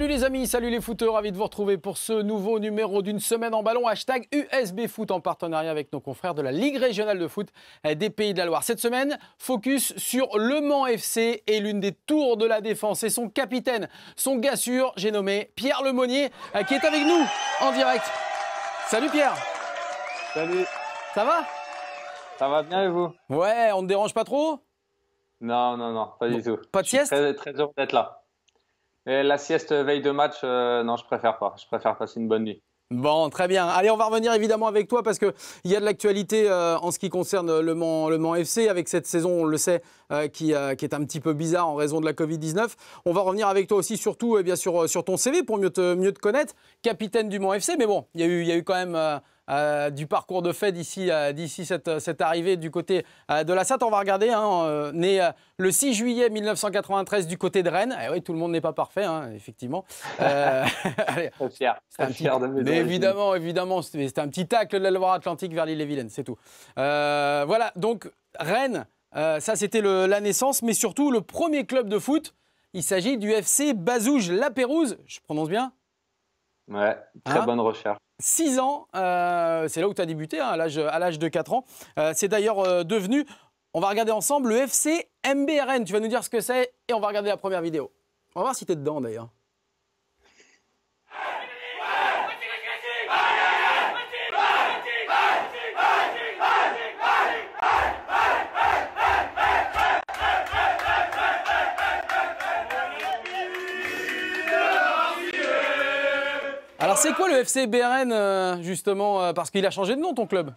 Salut les amis, salut les footeurs, ravi de vous retrouver pour ce nouveau numéro d'une semaine en ballon, hashtag USB Foot en partenariat avec nos confrères de la Ligue régionale de foot des Pays de la Loire. Cette semaine, focus sur Le Mans FC et l'une des tours de la défense et son capitaine, son gars sûr, j'ai nommé Pierre Lemonnier, euh, qui est avec nous en direct. Salut Pierre Salut Ça va Ça va bien et vous Ouais, on ne dérange pas trop Non, non, non, pas du tout. Pas de sieste très, très heureux d'être là la sieste veille de match, euh, non, je préfère pas. Je préfère passer une bonne nuit. Bon, très bien. Allez, on va revenir évidemment avec toi parce qu'il y a de l'actualité euh, en ce qui concerne le Mans, FC avec cette saison, on le sait, euh, qui, est un petit peu bizarre en raison de la Covid-19. On va revenir avec toi aussi surtout bien, sur, sur ton CV pour mieux te, mieux te connaître. Capitaine du Mans FC, mais bon, il y, eu, il y a eu quand même euh, du parcours de fait euh, d'ici euh, cette, arrivée du côté de la SAT. On va regarder, hein, né le 6 juillet 1993 du côté de Rennes. et eh oui, tout le monde n'est pas parfait, hein, effectivement. allez, fier, un petit, de mes mais évidemment, évidemment, c'était un petit tacle de la Loire-Atlantique vers l'île et Vilaine, c'est tout. voilà, donc Rennes, ça c'était la naissance, mais surtout le premier club de foot. Il s'agit du FC Bazouge La Pérouse, je prononce bien Ouais, très hein bonne recherche. 6 ans. Euh, c'est là où tu as débuté, hein, à l'âge de 4 ans. Euh, c'est d'ailleurs euh, devenu, on va regarder ensemble, le FC MBRN. Tu vas nous dire ce que c'est et on va regarder la première vidéo. On va voir si tu es dedans d'ailleurs. c'est quoi le FC BRN, euh, justement euh, Parce qu'il a changé de nom, ton club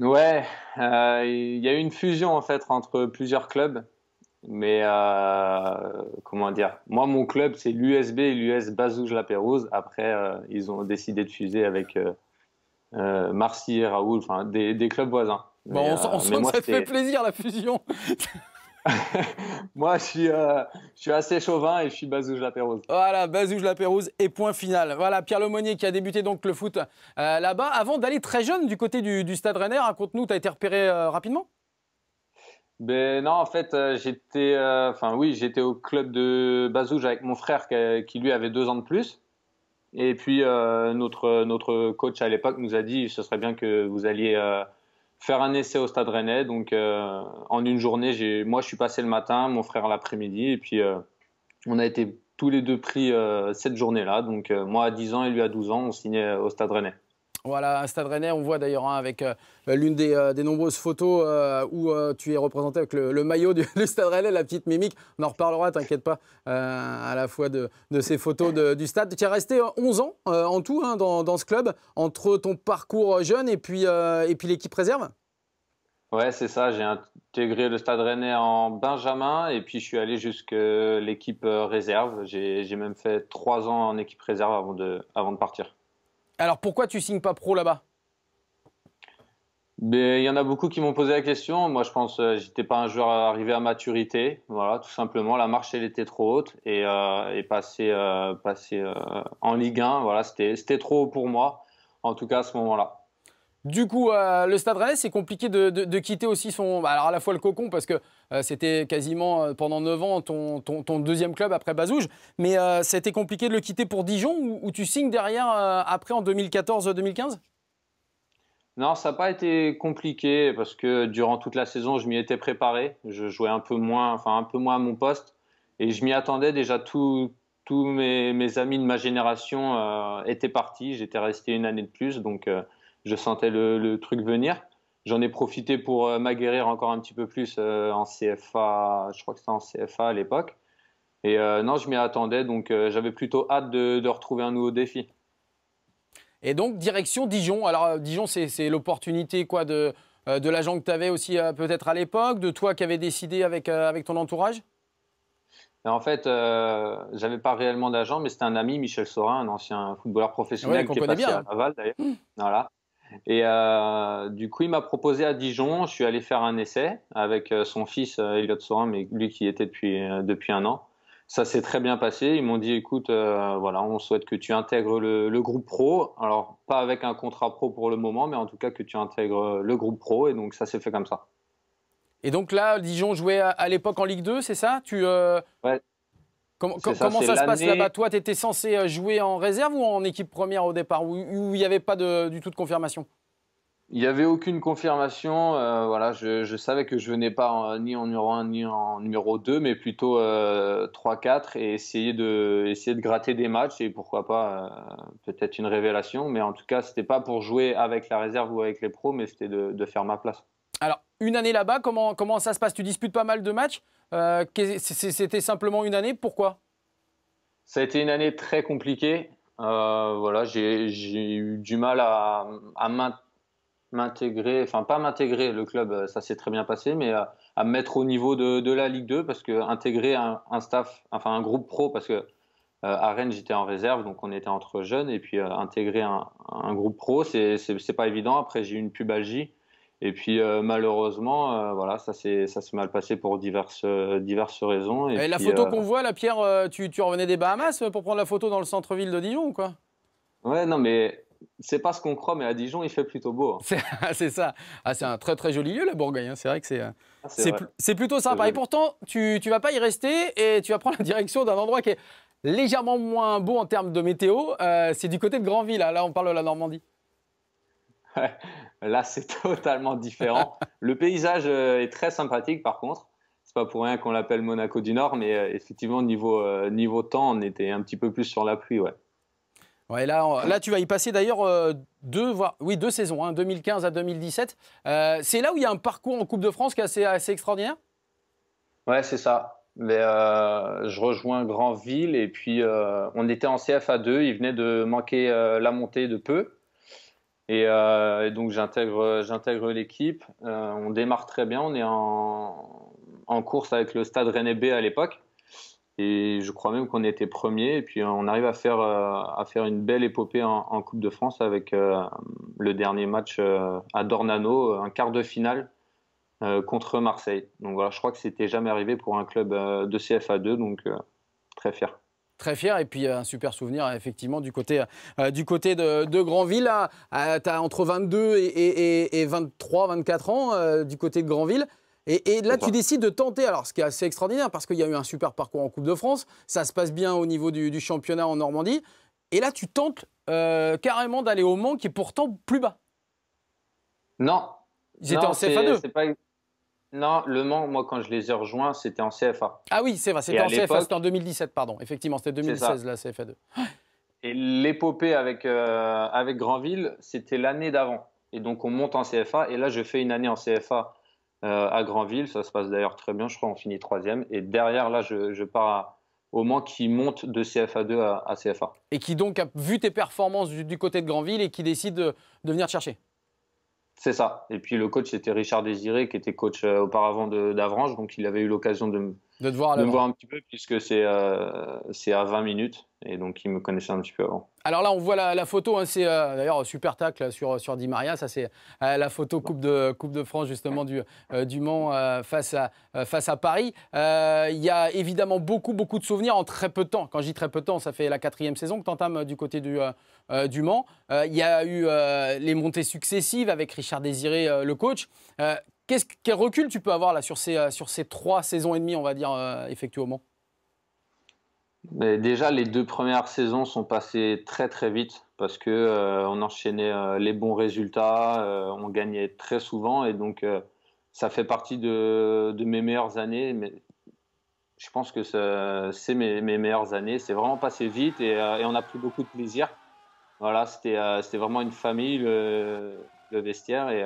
Ouais, euh, il y a eu une fusion en fait entre plusieurs clubs. Mais comment dire Moi, mon club, c'est l'USB et l'US Bazouge-La Après, ils ont décidé de fuser avec euh, Marcy et Raoul, enfin, des, clubs voisins. Bon, on ça te fait plaisir, la fusion Moi, euh, je suis, assez chauvin et je suis Bazouge La Voilà, Bazouge Lapérouse et point final. Voilà, Pierre Lemonnier qui a débuté donc le foot euh, là-bas. Avant d'aller très jeune du côté du, Stade Rennais, raconte-nous, tu as été repéré euh, rapidement ben non, en fait, j'étais, enfin oui, j'étais au club de Bazouge avec mon frère qui, lui avait deux ans de plus. Et puis notre notre coach à l'époque nous a dit, ce serait bien que vous alliez faire un essai au Stade Rennais. Donc euh, en une journée, moi je suis passé le matin, mon frère l'après-midi, et puis euh, on a été tous les deux pris euh, cette journée-là. Donc moi à 10 ans et lui à 12 ans, on signait au Stade Rennais. Voilà, un stade rennais, on voit d'ailleurs hein, avec euh, l'une euh, des, nombreuses photos euh, où tu es représenté avec le, maillot du, stade rennais, la petite mimique. On en reparlera, t'inquiète pas, à la fois de, ces photos du stade. Tu es resté 11 ans en tout hein, dans, ce club, entre ton parcours jeune et puis, et puis l'équipe réserve Ouais, c'est ça. J'ai intégré le stade rennais en Benjamin et puis je suis allé jusqu'à l'équipe réserve. J'ai même fait 3 ans en équipe réserve avant de, avant de partir. Alors pourquoi tu signes pas pro là-bas ben, il y en a beaucoup qui m'ont posé la question. Moi, je pense que euh, j'étais pas un joueur arrivé à maturité. Voilà, tout simplement, la marche elle était trop haute et, euh, passer, euh, en Ligue 1, voilà, c'était trop haut pour moi. En tout cas, à ce moment-là. Du coup, euh, le Stade Rennais, c'est compliqué de, quitter aussi son. Bah, alors, à la fois le cocon, parce que euh, c'était quasiment euh, pendant 9 ans ton, ton, deuxième club après Bazouge. Mais c'était compliqué de le quitter pour Dijon, où tu signes derrière après en 2014-2015 Non, ça n'a pas été compliqué, parce que durant toute la saison, je m'y étais préparé. Je jouais un peu moins, enfin, un peu moins à mon poste. Et je m'y attendais déjà tous mes, mes, amis de ma génération étaient partis. J'étais resté une année de plus, donc je sentais le, truc venir. J'en ai profité pour euh, m'aguerrir encore un petit peu plus euh, en CFA, je crois que c'était en CFA à l'époque. Et euh, non, je m'y attendais, donc j'avais plutôt hâte de, retrouver un nouveau défi. Et donc, direction Dijon. Alors, Dijon, c'est l'opportunité quoi de, de l'agent que tu avais aussi peut-être à l'époque, de toi qui avais décidé avec, avec ton entourage En fait, j'avais pas réellement d'agent, mais c'était un ami, Michel Sorin, un ancien footballeur professionnel qui est passé à Laval d'ailleurs. Mmh. Voilà. Et euh, du coup, il m'a proposé à Dijon. Je suis allé faire un essai avec euh, son fils euh, Elliot Sorin, mais lui qui était depuis, depuis un an. Ça s'est très bien passé. Ils m'ont dit écoute, voilà, on souhaite que tu intègres le, groupe pro. Alors, pas avec un contrat pro pour le moment, mais en tout cas que tu intègres le groupe pro. Et donc, ça s'est fait comme ça. Et donc là, Dijon jouait à, l'époque en Ligue 2, c'est ça tu, ouais. Comment, ça, se passe là-bas Toi, tu étais censé euh, jouer en réserve ou en équipe première au départ, où il n'y avait pas du tout de confirmation il n'y avait aucune confirmation. Euh, voilà, je, savais que je venais pas ni en numéro 1 ni en numéro 2, mais plutôt 3-4 euh, et essayer de, essayer de gratter des matchs et pourquoi pas peut-être une révélation. Mais en tout cas, ce n'était pas pour jouer avec la réserve ou avec les pros, mais c'était de faire ma place une année là-bas, comment, comment ça se passe Tu disputes pas mal de matchs. Euh, c'était simplement une année. Pourquoi Ça a été une année très compliquée. Euh, voilà, j'ai eu du mal à, m'intégrer, enfin pas m'intégrer le club, euh, ça s'est très bien passé, mais à, me mettre au niveau de, la Ligue 2 parce que intégrer un, staff, enfin un groupe pro parce que à Rennes, j'étais en réserve, donc on était entre jeunes. Et puis intégrer un, un, groupe pro, c'est pas évident. Après, j'ai eu une pubalgie. Et puis euh, malheureusement, euh, voilà, ça s'est ça mal passé pour diverses euh, diverses raisons. Et, la photo qu'on voit, la Pierre, tu, tu, revenais des Bahamas pour prendre la photo dans le centre-ville de Dijon, ou quoi Ouais, non, mais c'est pas ce qu'on croit, mais à Dijon, il fait plutôt beau. Hein. Ah, c'est ça. Ah, c'est un très très joli lieu, la Bourgogne. Hein. C'est vrai que c'est ah, c'est plutôt sympa. Et pourtant, tu tu vas pas y rester et tu vas prendre la direction d'un endroit qui est légèrement moins beau en termes de météo. c'est du côté de Granville. Ah, là, on parle de la Normandie. Là, c'est totalement différent. le paysage euh, est très sympathique, par contre. C'est pas pour rien qu'on l'appelle Monaco du Nord, mais euh, effectivement, niveau, euh, niveau temps, on était un petit peu plus sur la pluie, ouais. là, là, tu vas y passer d'ailleurs deux, oui, deux saisons, 2015 hein, à 2017. c'est là où il y a un parcours en Coupe de France qui est assez, extraordinaire Ouais, c'est ça. Mais, je rejoins Grandville et puis on était en CFA2. Il venait de manquer la montée de peu. Euh, et, donc j'intègre, l'équipe. Euh, on démarre très bien. On est en, course avec le Stade René B à l'époque. Et je crois même qu'on était premier. Et puis on arrive à faire, euh, faire une belle épopée en, Coupe de France avec le dernier match à Dornano, un quart de finale contre Marseille. Donc voilà, je crois que c'était jamais arrivé pour un club de CFA2. Donc très fier très fier. Et puis, euh, un super souvenir, effectivement, du côté, euh, euh, du côté de, Grandville. Ah, tu as entre 22 et, 23, 24 ans du côté de Grandville. Et, là, tu décides de tenter, alors ce qui est assez extraordinaire, parce qu'il y a eu un super parcours en Coupe de France, ça se passe bien au niveau du, championnat en Normandie, et là, tu tentes carrément d'aller au Mans, qui est pourtant plus bas. Non. J'étais en CFA2. Non, Le Mans, moi, quand je les ai rejoints, c'était en CFA. Ah oui, c'est vrai, c'était en CFA, c'était en 2017, pardon. Effectivement, c'était 2016, la CFA2. Et l'épopée avec, euh, avec Granville, c'était l'année d'avant. Et donc, on monte en CFA. Et là, je fais une année en CFA euh, à Granville. Ça se passe d'ailleurs très bien. Je crois qu'on finit troisième. Et derrière, là, je, pars au Mans qui monte de CFA2 à, CFA. Et qui donc a vu tes performances du, côté de Granville et qui décide de, de venir te chercher c'est ça. Et puis le coach c'était Richard Désiré qui était coach euh, auparavant d'Avranches, donc il avait eu l'occasion de, de te voir voir un petit peu, puisque c'est euh, c'est à 20 minutes. Et donc, il me connaissait un petit peu avant. Alors là, on voit la, photo. Hein, c'est euh, d'ailleurs super tacle sur, sur Di Maria. Ça, c'est euh, la photo Coupe de, coupe de France, justement, du, du Mans face, à, face à Paris. Il y a évidemment beaucoup, beaucoup de souvenirs en très peu de temps. Quand je dis très peu de temps, ça fait la quatrième saison que tu entames du côté du, du Mans. Il y a eu les montées successives avec Richard Désiré, le coach quel recul tu peux avoir là sur ces, euh, sur ces trois saisons et demie, on va dire, euh, effectivement Mais Déjà, les deux premières saisons sont passées très très vite parce que euh, on enchaînait les bons résultats, on gagnait très souvent et donc ça fait partie de, mes meilleures années. Mais je pense que c'est mes, meilleures années. C'est vraiment passé vite et, on a pris beaucoup de plaisir. Voilà, c'était vraiment une famille le, le vestiaire et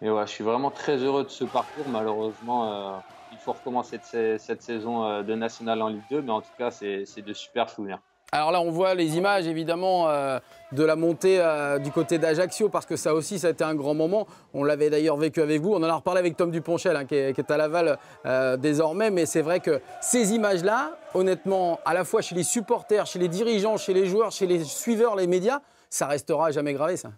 et je suis vraiment très heureux de ce parcours. Malheureusement, euh, il faut recommencer cette, cette saison euh, de National en Ligue 2, mais en tout cas, c'est de super souvenirs. Alors là, on voit les images évidemment euh, de la montée du côté d'Ajaccio, parce que ça aussi, ça a été un grand moment. On l'avait d'ailleurs vécu avec vous. On en a reparlé avec Tom Duponchel, hein, qui, est, à Laval désormais. Mais c'est vrai que ces images-là, honnêtement, à la fois chez les supporters, chez les dirigeants, chez les joueurs, chez les suiveurs, les médias, ça restera jamais gravé, ça.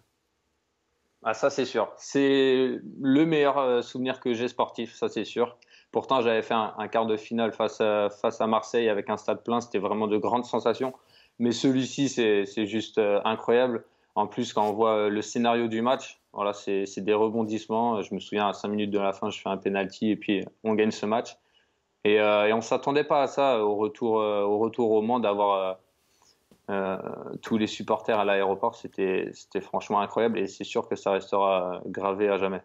Ah, ça, c'est sûr. C'est le meilleur euh, souvenir que j'ai sportif, ça, c'est sûr. Pourtant, j'avais fait un, quart de finale face à, face à Marseille avec un stade plein. C'était vraiment de grandes sensations. Mais celui-ci, c'est juste euh, incroyable. En plus, quand on voit euh, le scénario du match, voilà, c'est des rebondissements. Je me souviens, à 5 minutes de la fin, je fais un penalty et puis on gagne ce match. Et, on ne s'attendait pas à ça, au retour, au, retour au Mans, d'avoir euh, tous les supporters à l'aéroport, c'était franchement incroyable et c'est sûr que ça restera gravé à jamais.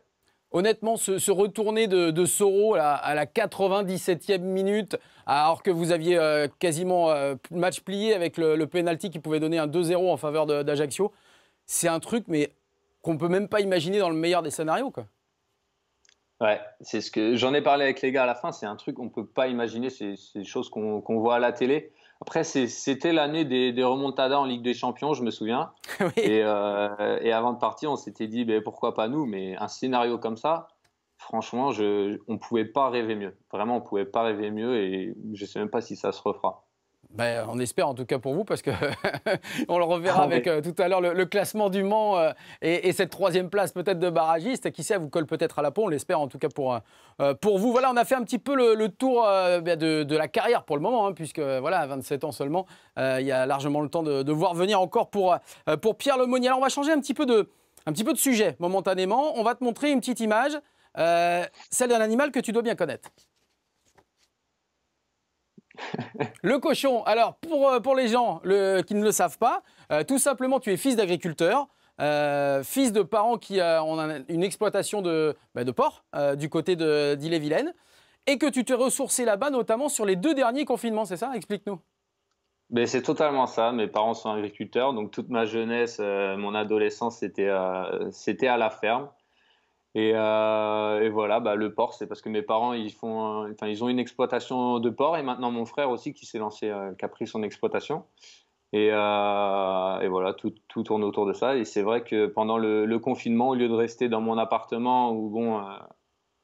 Honnêtement, ce, retourné de, Soro à, la 97e minute, alors que vous aviez euh, quasiment le euh, match plié avec le, pénalty penalty qui pouvait donner un 2-0 en faveur d'Ajaccio, c'est un truc mais qu'on peut même pas imaginer dans le meilleur des scénarios Ouais, c'est ce que j'en ai parlé avec les gars à la fin. C'est un truc qu'on peut pas imaginer. C'est des choses qu'on voit à la télé. Après, c'était l'année des, remontadas en Ligue des Champions, je me souviens. Euh, et, avant de partir, on s'était dit ben, pourquoi pas nous, mais un scénario comme ça, franchement, on ne pouvait pas rêver mieux. Vraiment, on ne pouvait pas rêver mieux et je ne sais même pas si ça se refera. Ben, on espère en tout cas pour vous parce que on le reverra ah avec euh, tout à l'heure le, classement du Mans euh, et, cette troisième place peut-être de barragiste. Qui sait, vous colle peut-être à la peau. On l'espère en tout cas pour, euh, pour vous. Voilà, on a fait un petit peu le, tour ben, de, la carrière pour le moment, hein, puisque voilà, à 27 ans seulement, il y a largement le temps de, voir venir encore pour, pour Pierre Lemonnier. Alors on va changer un petit peu de, un petit peu de sujet momentanément. On va te montrer une petite image, celle d'un animal que tu dois bien connaître. le cochon, alors pour, euh, les gens qui ne le savent pas, euh, tout simplement tu es fils d'agriculteur, euh, fils de parents qui ont une exploitation de, bah, de porc du côté d'Ille-et-Vilaine, et que tu t'es ressourcé là-bas notamment sur les deux derniers confinements, c'est ça Explique-nous. Ben, c'est totalement ça, mes parents sont agriculteurs, donc toute ma jeunesse, mon adolescence, c'était à la ferme. Euh, et, voilà, bah, le porc, c'est parce que mes parents, ils, font, enfin, ils ont une exploitation de porc et maintenant mon frère aussi qui s'est lancé, euh, qui a pris son exploitation. Et, euh, voilà, tout, tourne autour de ça. Et c'est vrai que pendant le, confinement, au lieu de rester dans mon appartement où, bon,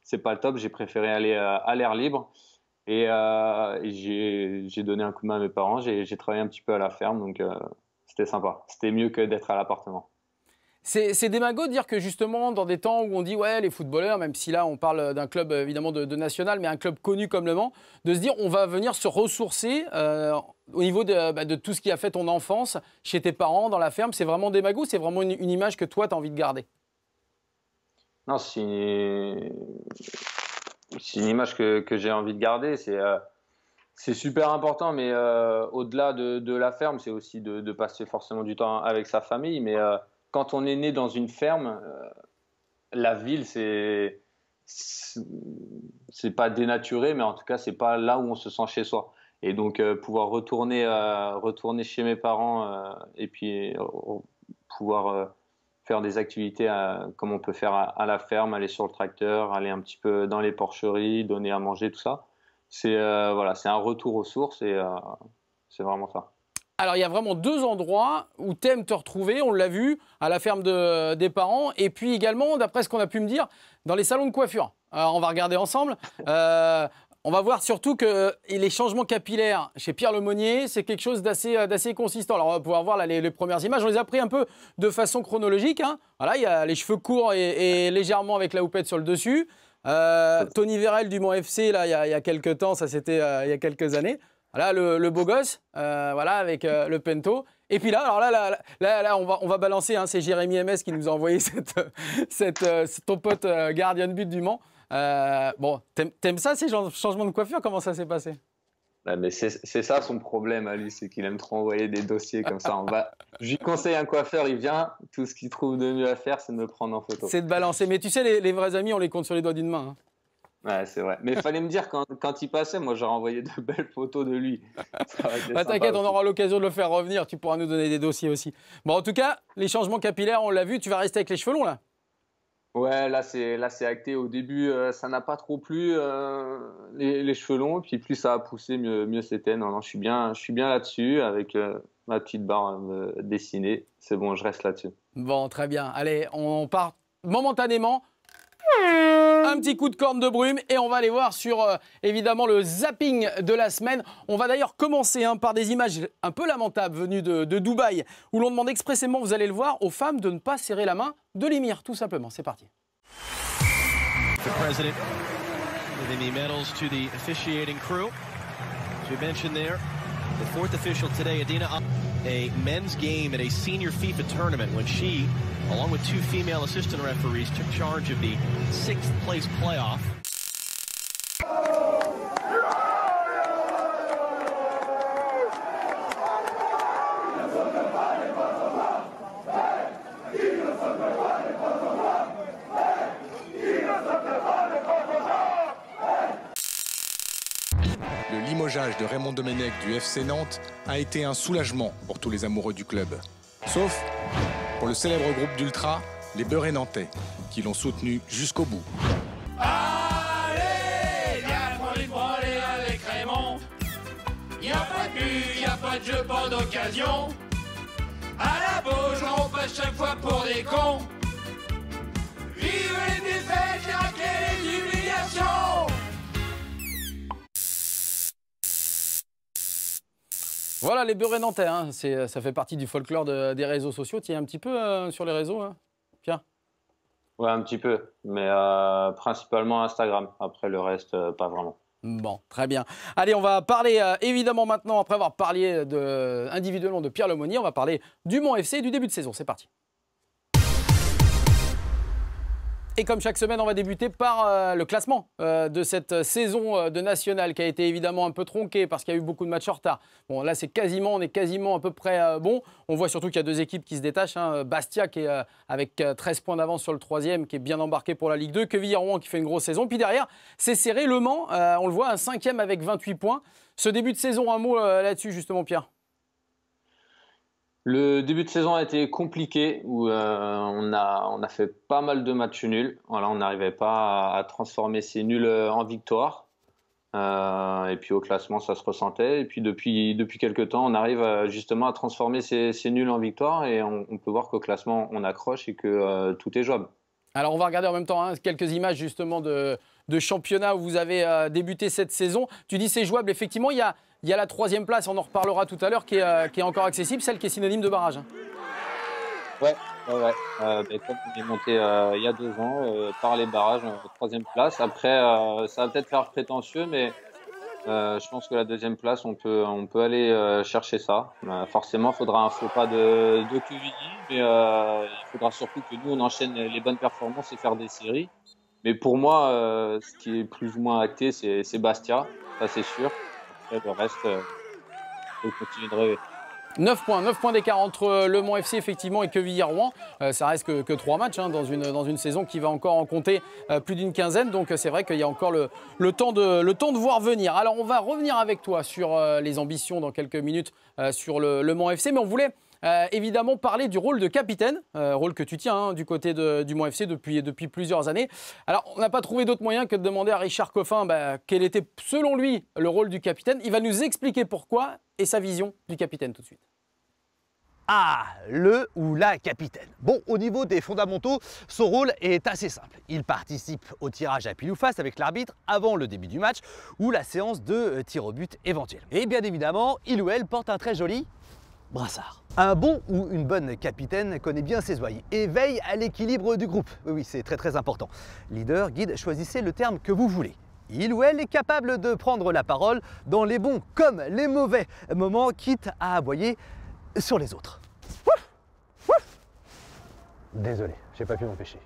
c'est pas le top, j'ai préféré aller à l'air libre. Et, et j'ai donné un coup de main à mes parents, j'ai travaillé un petit peu à la ferme, donc c'était sympa. C'était mieux que d'être à l'appartement. C'est démago de dire que justement, dans des temps où on dit, ouais, les footballeurs, même si là on parle d'un club euh, évidemment de, national, mais un club connu comme Le Mans, de se dire, on va venir se ressourcer euh, au niveau euh, bah, de, tout ce qui a fait ton enfance chez tes parents, dans la ferme. C'est vraiment démago, c'est vraiment une, image que toi, tu as envie de garder. Non, c'est une image que, j'ai envie de garder. C'est. c'est super important, mais au-delà de, la ferme, c'est aussi de, de, passer forcément du temps avec sa famille. Mais quand on est né dans une ferme, euh, la ville, c'est c'est pas dénaturé, mais en tout cas, c'est pas là où on se sent chez soi. Et donc, euh, pouvoir retourner, euh, retourner chez mes parents et puis pouvoir faire des activités comme on peut faire à, à, la ferme, aller sur le tracteur, aller un petit peu dans les porcheries, donner à manger, tout ça. C'est voilà, c'est un retour aux sources et c'est vraiment ça. Alors il y a vraiment deux endroits où t'aimes te retrouver, on l'a vu, à la ferme des parents, et puis également, d'après ce qu'on a pu me dire, dans les salons de coiffure. Alors, on va regarder ensemble. Euh, on va voir surtout que les changements capillaires chez Pierre Lemonnier, c'est quelque chose d'assez euh, consistant. Alors, on va pouvoir voir les, premières images. On les a pris un peu de façon chronologique. Hein. Voilà, il y a les cheveux courts et, légèrement avec la houppette sur le dessus. Euh, Tony Vérel du Mont FC, là, il y, a, quelques temps, ça c'était il y a quelques années. Voilà, le, beau gosse, euh, voilà, avec euh, le pento. Et puis là, alors là, là, là, on, va, on va balancer, hein, c'est Jérémy MS qui nous a envoyé cette, cette, euh, ton pote gardien de but du Mans. bon, t'aimes ça ces changements de coiffure Comment ça s'est passé bah, mais c'est ça son problème à lui, c'est qu'il aime trop envoyer des dossiers comme ça. On va, je lui conseille un coiffeur, il vient, tout ce qu'il trouve de mieux à faire, c'est de me prendre en photo. C'est de balancer. Mais tu sais, les, vrais amis, on les compte sur les doigts d'une main. Hein. Ouais, c'est vrai. Mais fallait me dire quand, il passait, moi j'aurais envoyé de belles photos de lui. bah, T'inquiète, on aura l'occasion de le faire revenir. Tu pourras nous donner des dossiers aussi. Bon, en tout cas, les changements capillaires, on l'a vu. Tu vas rester avec les cheveux là. Ouais, là c'est là c'est acté. Au début, euh, ça n'a pas trop plu euh, les, les, cheveux longs. Puis plus ça a poussé, mieux, c'était. Non, non, je suis bien, je suis bien là-dessus avec euh, ma petite barbe dessinée. C'est bon, je reste là-dessus. Bon, très bien. Allez, on part momentanément. Un petit coup de corne de brume et on va aller voir sur euh, évidemment le zapping de la semaine. On va d'ailleurs commencer hein, par des images un peu lamentables venues de, Dubaï où l'on demande expressément, vous allez le voir, aux femmes de ne pas serrer la main de l'émir, tout simplement. C'est parti. medals a men's game at a senior FIFA tournament when she, along with two female assistant referees, took charge of the sixth place playoff. de Raymond Domenech du FC Nantes a été un soulagement pour tous les amoureux du club. Sauf pour le célèbre groupe d'Ultra, les Beurrés Nantais, qui l'ont soutenu jusqu'au bout. Allez, viens prendre une branlée avec Raymond. Y a pas de but, y a pas de jeu, pas d'occasion. À la Bauge, on passe chaque fois pour des cons. Vive les défaites, les et les humiliations. Voilà, les beurrés nantais, hein. euh, ça fait partie du folklore des réseaux sociaux. Tu es un petit peu euh, sur les réseaux, hein Pierre Ouais, un petit peu, mais euh, principalement Instagram. Après le reste, pas vraiment. Bon, très bien. Allez, on va parler évidemment maintenant, après avoir parlé de, individuellement de Pierre Lemonnier, on va parler du Mont FC et du début de saison. C'est parti. Et comme chaque semaine, on va débuter par euh, le classement euh, de cette euh, saison de nationale qui a été évidemment un peu tronquée parce qu'il y a eu beaucoup de matchs en retard. Bon, là, c'est quasiment, on est quasiment à peu près bon. On voit surtout qu'il y a deux équipes qui se détachent. Hein. Bastia qui est avec 13 points d'avance sur le troisième, qui est bien embarqué pour la Ligue 2. Queville-Rouen qui fait une grosse saison. Puis derrière, c'est serré. Le Mans, on le voit, un cinquième avec 28 points. Ce début de saison, un mot là-dessus justement, Pierre le début de saison a été compliqué où euh, on, a, on a fait pas mal de matchs nuls. Voilà, on n'arrivait pas à, transformer ces nuls euh, en victoire. Euh, et puis au classement, ça se ressentait. Et puis depuis, depuis quelques temps, on arrive justement à transformer ces, nuls en victoire. Et on, peut voir qu'au classement, on accroche et que tout est jouable. Alors on va regarder en même temps hein, quelques images justement de, de championnat où vous avez euh, débuté cette saison. Tu dis c'est jouable, effectivement, il y a, y la troisième place, on en reparlera tout à l'heure, qui, est euh, encore accessible, celle qui est synonyme de barrage. Hein. Ouais, ouais, euh, on est monté il y a deux ans par les barrages, troisième place. Après, ça va peut-être faire prétentieux, mais je pense que la deuxième place, on peut, on peut aller chercher ça. forcément, il faudra un faux pas de, de QVD, mais il faudra surtout que nous, on enchaîne les bonnes performances et faire des séries. Mais pour moi, euh, ce qui est plus ou moins acté, c'est Bastia, ça c'est sûr. Après, le reste, il euh, faut continuer de rêver. 9 points, points d'écart entre euh, Le Mans FC effectivement et Quevilly-Rouen. ça reste que, que 3 matchs hein, dans, une, dans une saison qui va encore en compter plus d'une quinzaine. Donc c'est vrai qu'il y a encore le, le, temps de, le temps de voir venir. Alors on va revenir avec toi sur les ambitions dans quelques minutes sur le, le Mans FC, mais on voulait euh, évidemment, parler du rôle de capitaine, euh, rôle que tu tiens hein, du côté du Mont FC depuis, depuis plusieurs années. Alors, on n'a pas trouvé d'autre moyen que de demander à Richard Coffin bah, quel était, selon lui, le rôle du capitaine. Il va nous expliquer pourquoi et sa vision du capitaine tout de suite. Ah, le ou la capitaine. Bon, au niveau des fondamentaux, son rôle est assez simple. Il participe au tirage à pile ou face avec l'arbitre avant le début du match ou la séance de euh, tir au but éventuel. Et bien évidemment, il ou elle porte un très joli brassard. Un bon ou une bonne capitaine connaît bien ses ouailles et veille à l'équilibre du groupe. Oui, c'est très très important. Leader, guide, choisissez le terme que vous voulez. Il ou elle est capable de prendre la parole dans les bons comme les mauvais moments, quitte à aboyer sur les autres. Désolé, j'ai pas pu m'empêcher.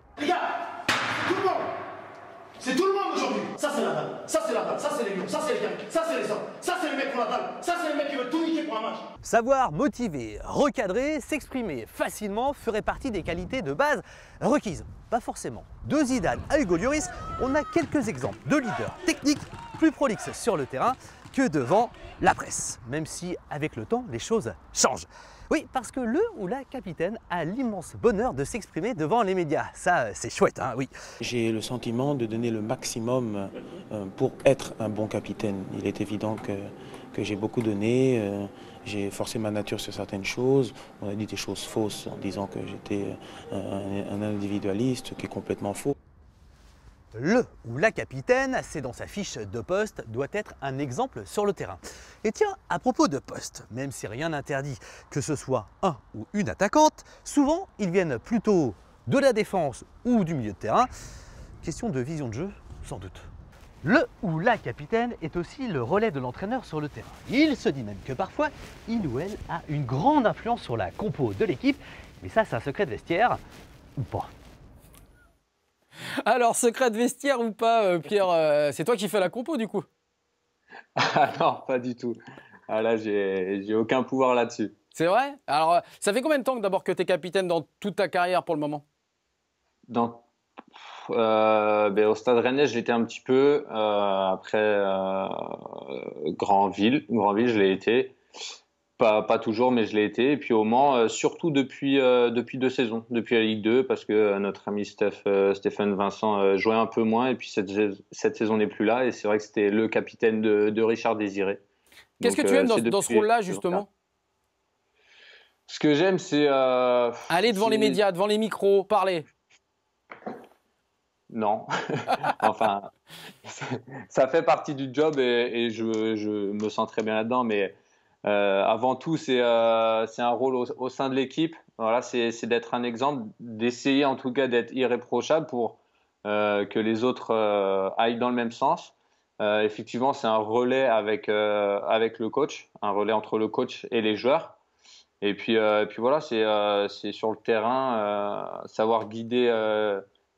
C'est tout le monde aujourd'hui. Ça c'est la balle, ça c'est la dalle, ça c'est les lions, ça c'est les gars, ça c'est les hommes, ça c'est les mecs pour la balle, ça c'est les mecs qui veulent tout niquer pour un match. Savoir motiver, recadrer, s'exprimer facilement ferait partie des qualités de base requises. Pas forcément. De Zidane à Hugo Lloris, on a quelques exemples de leaders techniques plus prolixes sur le terrain que devant la presse. Même si avec le temps, les choses changent. Oui, parce que le ou la capitaine a l'immense bonheur de s'exprimer devant les médias. Ça, euh, c'est chouette, hein, oui. J'ai le sentiment de donner le maximum euh, pour être un bon capitaine. Il est évident que, j'ai beaucoup donné, euh, j'ai forcé ma nature sur certaines choses. On a dit des choses fausses en disant que j'étais un, un individualiste, qui est complètement faux le ou la capitaine, c'est dans sa fiche de poste, doit être un exemple sur le terrain. Et tiens, à propos de poste, même si rien n'interdit que ce soit un ou une attaquante, souvent ils viennent plutôt de la défense ou du milieu de terrain. Question de vision de jeu, sans doute. Le ou la capitaine est aussi le relais de l'entraîneur sur le terrain. Il se dit même que parfois, il ou elle a une grande influence sur la compo de l'équipe, mais ça c'est un secret de vestiaire, ou pas. Alors, secret de vestiaire ou pas, euh, Pierre, euh, c'est toi qui fais la compo du coup ah non, pas du tout. Ah là, j'ai aucun pouvoir là-dessus. C'est vrai Alors, euh, ça fait combien de temps d'abord que tu es capitaine dans toute ta carrière pour le moment ben, Au stade rennais, j'étais un petit peu. après, Grandville, Grandville, je l'ai été pas, toujours, mais je l'ai été. Et puis au Mans, euh, surtout depuis, euh, depuis deux saisons, depuis la Ligue 2, parce que euh, notre ami Steph, Stéphane Vincent jouait un peu moins, et puis cette, cette saison n'est plus là, et c'est vrai que c'était le capitaine de, Richard Désiré. Qu'est-ce que tu aimes dans, dans ce rôle-là, justement Ce que j'aime, c'est... Aller devant les médias, devant les micros, parler. Non. enfin, ça fait partie du job, et, et je, je me sens très bien là-dedans, mais euh, avant tout, c'est euh, un rôle au, sein de l'équipe. Voilà, c'est d'être un exemple, d'essayer en tout cas d'être irréprochable pour euh, que les autres aillent dans le même sens. effectivement, c'est un relais avec, le coach, un relais entre le coach et les joueurs. Et puis, puis voilà, c'est sur le terrain, savoir guider,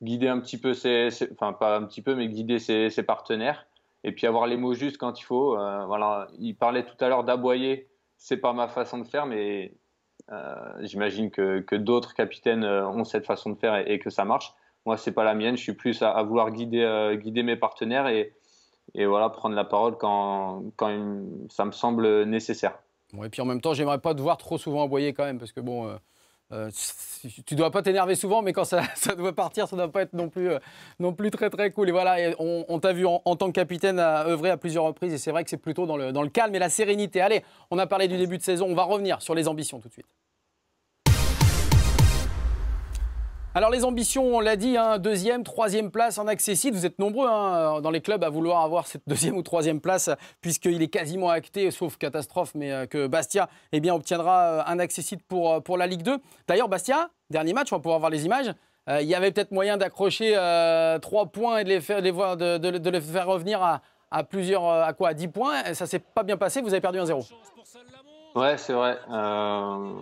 guider un petit peu enfin pas un petit peu, mais guider ses partenaires et puis avoir les mots justes quand il faut. Euh, voilà, il parlait tout à l'heure d'aboyer, c'est pas ma façon de faire, mais euh, j'imagine que, que d'autres capitaines euh, ont cette façon de faire et, que ça marche. Moi, c'est pas la mienne. Je suis plus à, vouloir guider, guider mes partenaires et, et voilà, prendre la parole quand, quand ça me semble nécessaire. et puis en même temps, j'aimerais pas te voir trop souvent aboyer quand même, parce que bon, tu euh, tu dois pas t'énerver souvent, mais quand ça, doit partir, ça doit pas être non plus, euh, non plus très très cool. Et voilà, on, t'a vu en, tant que capitaine œuvrer à plusieurs reprises, et c'est vrai que c'est plutôt dans le calme et la sérénité. Allez, on a parlé du début de saison, on va revenir sur les ambitions tout de suite. Alors les ambitions, on l'a dit, hein, deuxième, troisième place en accessite. Vous êtes nombreux hein, dans les clubs à vouloir avoir cette deuxième ou troisième place, puisqu'il est quasiment acté, sauf catastrophe, mais euh, que Bastia eh bien, obtiendra euh, un accessite pour, euh, pour la Ligue 2. D'ailleurs, Bastia, dernier match, on va pouvoir voir les images. il y avait peut-être moyen d'accrocher trois points et de les faire, les voir, de, les faire revenir à, à plusieurs, à quoi, à 10 points. Ça s'est pas bien passé, vous avez perdu un 0 Ouais, c'est vrai. Euh,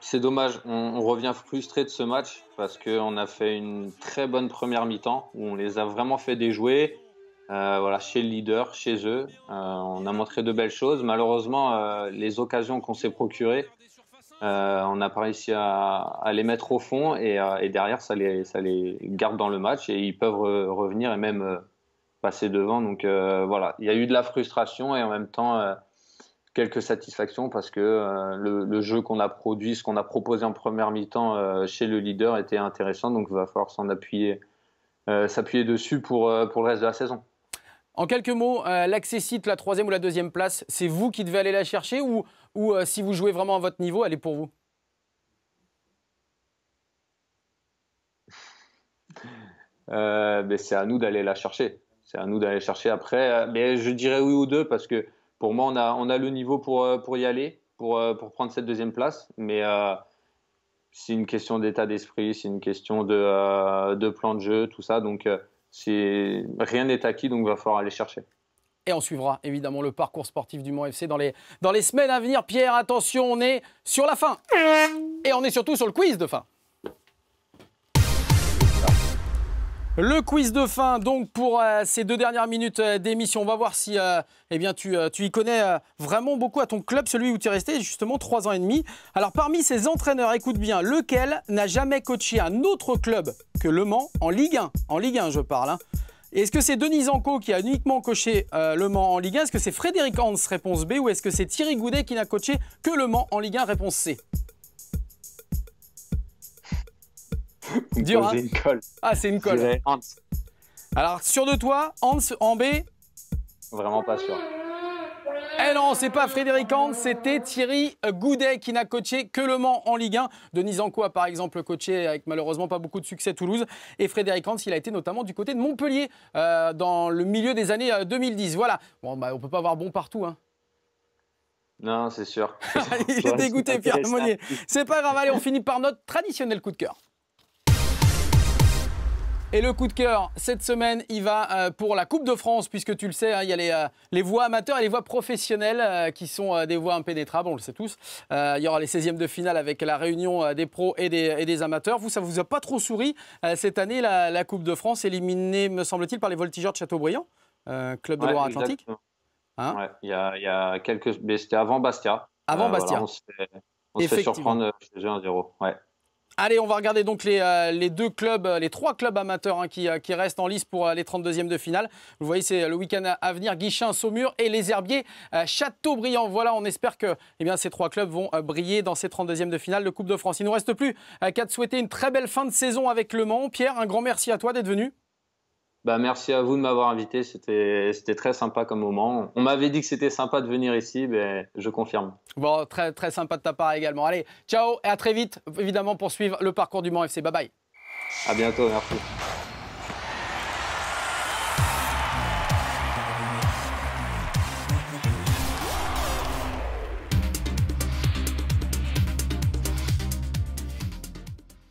c'est dommage. On, revient frustré de ce match parce qu'on a fait une très bonne première mi-temps où on les a vraiment fait déjouer. Euh, voilà, chez le leader, chez eux. Euh, on a montré de belles choses. Malheureusement, les occasions qu'on s'est procurées, on n'a pas réussi à, les mettre au fond et, derrière, ça les, ça les garde dans le match et ils peuvent revenir et même passer devant. Donc voilà, il y a eu de la frustration et en même temps quelques satisfactions parce que euh, le, jeu qu'on a produit, ce qu'on a proposé en première mi-temps euh, chez le leader était intéressant, donc il va falloir s'en appuyer, euh, s'appuyer dessus pour, pour le reste de la saison. En quelques mots, l'accessite, la troisième ou la deuxième place, c'est vous qui devez aller la chercher ou, ou si vous jouez vraiment à votre niveau, elle est pour vous C'est à nous d'aller la chercher. C'est à nous d'aller chercher après. Mais je dirais oui ou deux parce que pour moi, on a, le niveau pour, euh, pour y aller, pour, euh, pour prendre cette deuxième place. Mais euh, c'est une question d'état d'esprit, c'est une question de, plan de jeu, tout ça. Donc, c'est rien n'est acquis, donc il va falloir aller chercher. Et on suivra évidemment le parcours sportif du Mont FC dans les, dans les semaines à venir. Pierre, attention, on est sur la fin. Et on est surtout sur le quiz de fin. Le quiz de fin, donc, pour euh, ces deux dernières minutes euh, d'émission. On va voir si euh, eh bien, tu, y connais vraiment beaucoup à ton club, celui où tu es resté justement trois ans et demi. Alors, parmi ces entraîneurs, écoute bien, lequel n'a jamais coaché un autre club que Le Mans en Ligue 1 En Ligue 1, je parle. Hein. Est-ce que c'est Denis Anco qui a uniquement coaché Le Mans en Ligue 1 Est-ce que c'est Frédéric Hans, réponse B Ou est-ce que c'est Thierry Goudet qui n'a coaché que Le Mans en Ligue 1, réponse C une colle. Ah, c'est une colle. Hans. Alors, sûr de toi, Hans en B Vraiment pas sûr. Eh non, c'est pas Frédéric Hans, c'était Thierry Goudet qui n'a coaché que Le Mans en Ligue 1. Denis Anco a par exemple coaché avec malheureusement pas beaucoup de succès Toulouse. Et Frédéric Hans, il a été notamment du côté de Montpellier euh, dans le milieu des années 2010. Euh, voilà. Bon, bah, on peut pas avoir bon partout. Hein. Non, c'est sûr. il est dégoûté, Pierre Monnier. C'est pas grave, allez, on finit par notre traditionnel coup de cœur. Et le coup de cœur, cette semaine, il va euh, pour la Coupe de France, puisque tu le sais, hein, il y a les, euh, les voix amateurs et les voix professionnelles euh, qui sont des voix impénétrables, on le sait tous. il y aura les 16e de finale avec la réunion des pros et des, amateurs. Vous, ça vous a pas trop souri cette année, la, Coupe de France, éliminée, me semble-t-il, par les voltigeurs de Châteaubriand, club de Loire-Atlantique. Hein il, y a, quelques. C'était avant Bastia. Avant Bastia. Euh, on s'est fait surprendre chez 1-0. Ouais. Allez, on va regarder donc les, euh, deux clubs, euh, les trois clubs amateurs hein, euh, qui, restent en lice pour les 32e de finale. Vous voyez, c'est le week-end à venir, Guichin, Saumur et les Herbiers, Châteaubriand. Voilà, on espère que eh bien, ces trois clubs vont briller dans ces 32e de finale de Coupe de France. Il ne nous reste plus qu'à te souhaiter une très belle fin de saison avec Le Mans. Pierre, un grand merci à toi d'être venu. Bah, merci à vous de m'avoir invité. C'était, très sympa comme moment. On m'avait dit que c'était sympa de venir ici, mais je confirme. Bon, très, très sympa de ta part également. Allez, ciao et à très vite, évidemment, pour suivre le parcours du Mans FC. Bye bye. À bientôt, merci.